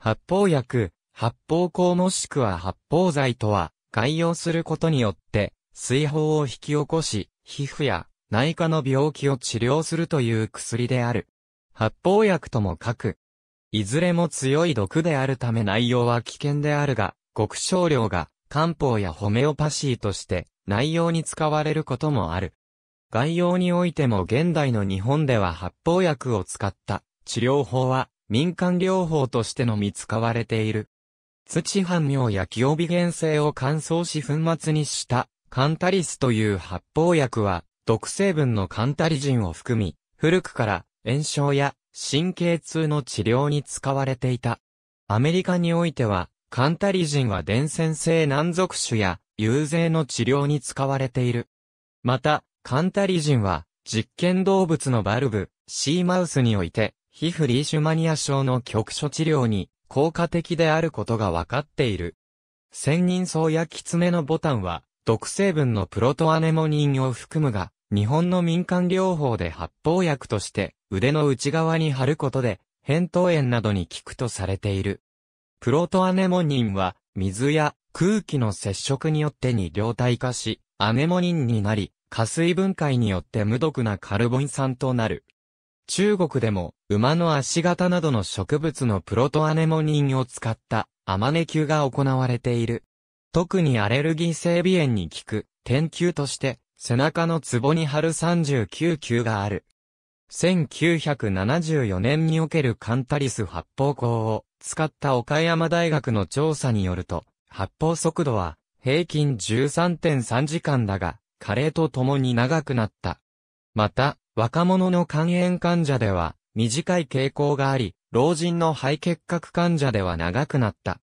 発泡薬、発泡孔もしくは発泡剤とは、外用することによって、水泡を引き起こし、皮膚や内科の病気を治療するという薬である。発泡薬とも書く。いずれも強い毒であるため内容は危険であるが、極少量が漢方やホメオパシーとして内容に使われることもある。概要においても現代の日本では発泡薬を使った治療法は民間療法としてのみ使われている。土半妙や清美原性を乾燥し粉末にしたカンタリスという発泡薬は毒成分のカンタリジンを含み、古くから炎症や神経痛の治療に使われていた。アメリカにおいてはカンタリジンは伝染性難属種や有税の治療に使われている。また、カンタリジンは実験動物のバルブ、シーマウスにおいて皮膚リーシュマニア症の局所治療に効果的であることが分かっている。千人草やキツネのボタンは、毒成分のプロトアネモニンを含むが、日本の民間療法で発泡薬として腕の内側に貼ることで、扁桃炎などに効くとされている。プロトアネモニンは、水や空気の接触によってに量体化し、アネモニンになり、加水分解によって無毒なカルボン酸となる。中国でも、馬の足型などの植物のプロトアネモニンを使ったアマネ球が行われている。特にアレルギー性鼻炎に効く、天球として、背中のツボに貼る39球がある。1974年におけるカンタリス発泡孔を使った岡山大学の調査によると、発泡速度は平均13.3時間だが、加齢とともに長くなった。また、若者の肝炎患者では短い傾向があり、老人の肺結核患者では長くなった。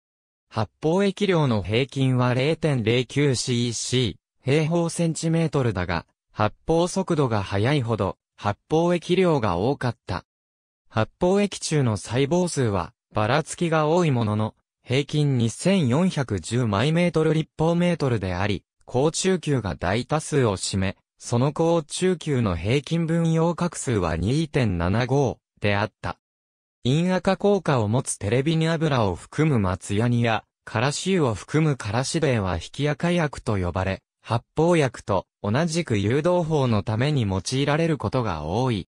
発泡液量の平均は 0.09cc、平方センチメートルだが、発泡速度が速いほど、発泡液量が多かった。発泡液中の細胞数は、ばらつきが多いものの、平均2410マイメートル立方メートルであり、高中級が大多数を占め、その高中級の平均分用画数は2.75であった。陰赤効果を持つテレビに油を含む松ヤニや、からし油を含むからし弁は引き赤薬と呼ばれ、発泡薬と同じく誘導法のために用いられることが多い。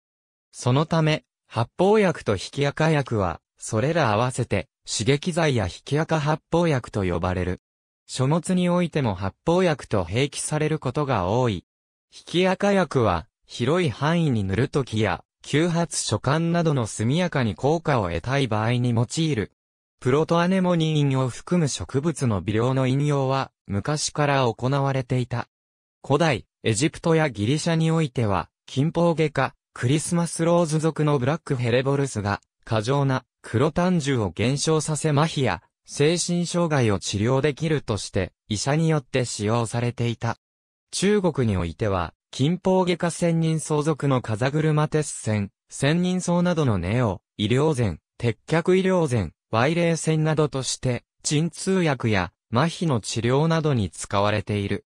そのため、発泡薬と引き赤薬は、それら合わせて、刺激剤や引き赤発泡薬と呼ばれる。書物においても発泡薬と併記されることが多い。引き赤薬は、広い範囲に塗るときや、急発所感などの速やかに効果を得たい場合に用いる。プロトアネモニー飲用含む植物の微量の飲用は、昔から行われていた。古代、エジプトやギリシャにおいては、金峰外科、クリスマスローズ属のブラックヘレボルスが、過剰な黒炭獣を減少させ麻痺や精神障害を治療できるとして医者によって使用されていた。中国においては、金峰外科仙人相続の風車鉄線、仙人層などのネオ、医療膳、鉄脚医療膳、歪霊線などとして、鎮痛薬や麻痺の治療などに使われている。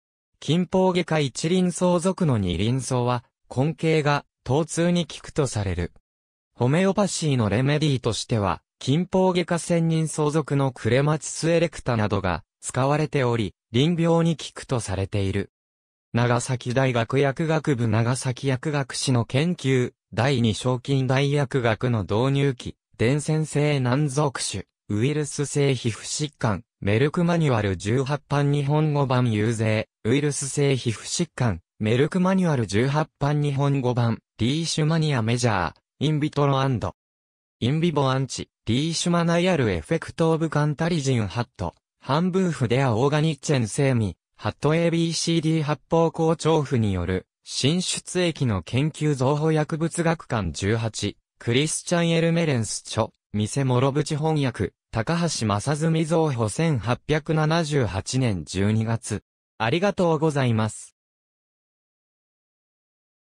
金峰外科一輪相続の二輪層は、根茎が疼痛に効くとされる。ホメオパシーのレメディとしては、金峰外科仙人相続のクレマチスエレクタなどが使われており、臨病に効くとされている。長崎大学薬学部長崎薬学士の研究、第二賞金大薬学の導入期、伝染性難属種、ウイルス性皮膚疾患、メルクマニュアル18版日本語版有税、ウイルス性皮膚疾患、メルクマニュアル18版日本語版、リーシュマニアメジャー、インビトロインビボアンチ、リーシュマナイアルエフェクトオブカンタリジンハット、ハンブーフデアオーガニッチェンセーミ、ハット ABCD 発泡校長府による、新出液の研究造法薬物学館18、クリスチャン・エルメレンス著、店諸淵翻訳、高橋正澄造法1878年12月。ありがとうございます。